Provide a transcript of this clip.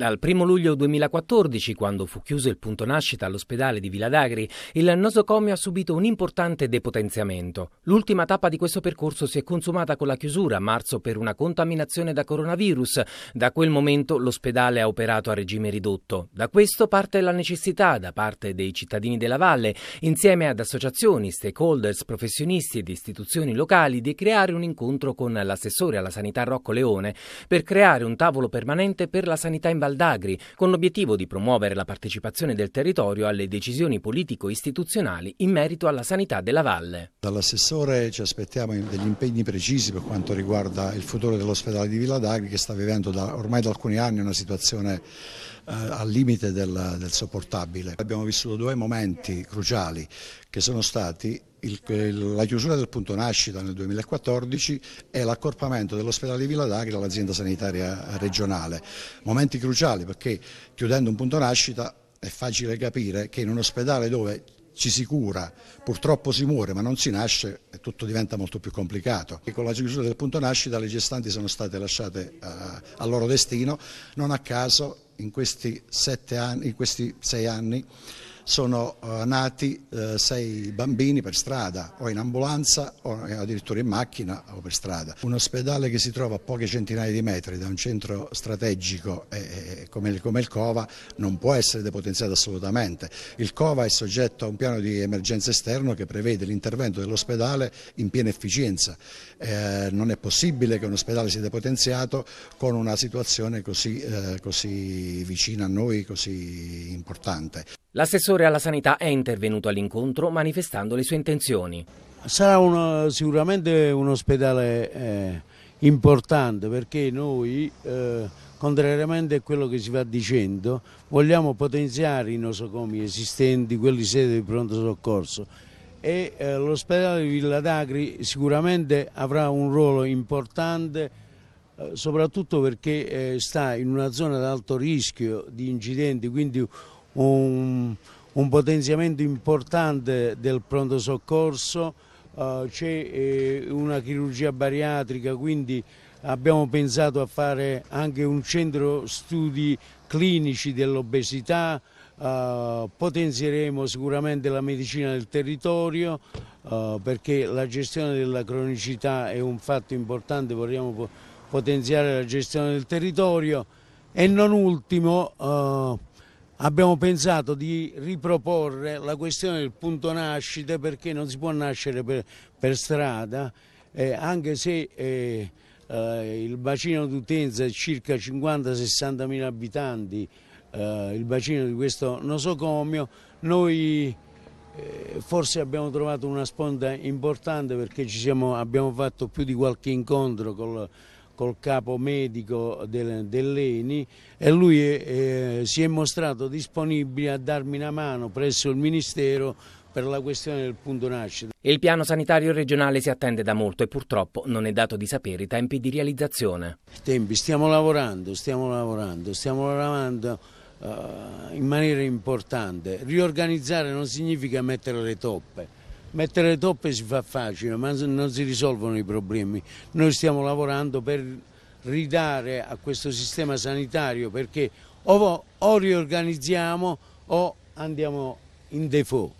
Dal 1 luglio 2014, quando fu chiuso il punto nascita all'ospedale di Villa d'Agri, il nosocomio ha subito un importante depotenziamento. L'ultima tappa di questo percorso si è consumata con la chiusura a marzo per una contaminazione da coronavirus. Da quel momento l'ospedale ha operato a regime ridotto. Da questo parte la necessità da parte dei cittadini della valle, insieme ad associazioni, stakeholders, professionisti ed istituzioni locali, di creare un incontro con l'assessore alla sanità Rocco Leone per creare un tavolo permanente per la sanità in valle Aldagri, con l'obiettivo di promuovere la partecipazione del territorio alle decisioni politico-istituzionali in merito alla sanità della valle. Dall'assessore ci aspettiamo degli impegni precisi per quanto riguarda il futuro dell'ospedale di Villa d'Agri che sta vivendo da, ormai da alcuni anni una situazione eh, al limite del, del sopportabile. Abbiamo vissuto due momenti cruciali che sono stati il, la chiusura del punto nascita nel 2014 e l'accorpamento dell'ospedale di Villa d'Aquila all'azienda sanitaria regionale. Momenti cruciali perché chiudendo un punto nascita è facile capire che in un ospedale dove ci si cura, purtroppo si muore ma non si nasce e tutto diventa molto più complicato. E con la chiusura del punto nascita le gestanti sono state lasciate uh, al loro destino, non a caso in questi, anni, in questi sei anni sono eh, nati eh, sei bambini per strada, o in ambulanza o eh, addirittura in macchina o per strada. Un ospedale che si trova a poche centinaia di metri da un centro strategico come il COVA non può essere depotenziato assolutamente. Il COVA è soggetto a un piano di emergenza esterno che prevede l'intervento dell'ospedale in piena efficienza. non è possibile che un ospedale sia depotenziato con una situazione così, così vicina a noi, così importante. L'assessore alla sanità è intervenuto all'incontro manifestando le sue intenzioni. Sarà uno, sicuramente un ospedale eh, importante perché noi, eh, contrariamente a quello che si va dicendo, vogliamo potenziare i nosocomi esistenti, quelli sede di pronto soccorso e eh, l'ospedale di Villa d'Agri sicuramente avrà un ruolo importante eh, soprattutto perché eh, sta in una zona ad alto rischio di incidenti, quindi un, un potenziamento importante del pronto soccorso, eh, c'è eh, una chirurgia bariatrica, quindi abbiamo pensato a fare anche un centro studi clinici dell'obesità, Uh, potenzieremo sicuramente la medicina del territorio uh, perché la gestione della cronicità è un fatto importante, vorremmo po potenziare la gestione del territorio e non ultimo uh, abbiamo pensato di riproporre la questione del punto nascita perché non si può nascere per, per strada, eh, anche se eh, eh, il bacino d'utenza è circa 50-60 mila abitanti, eh, il bacino di questo nosocomio, noi eh, forse abbiamo trovato una sponda importante perché siamo, abbiamo fatto più di qualche incontro con col capo medico dell'ENI e lui eh, eh, si è mostrato disponibile a darmi una mano presso il Ministero per la questione del punto nascita. Il piano sanitario regionale si attende da molto e purtroppo non è dato di sapere i tempi di realizzazione. Tempi, stiamo lavorando, stiamo lavorando, stiamo lavorando uh, in maniera importante. Riorganizzare non significa mettere le toppe Mettere le toppe si fa facile, ma non si risolvono i problemi. Noi stiamo lavorando per ridare a questo sistema sanitario perché o, o riorganizziamo o andiamo in default.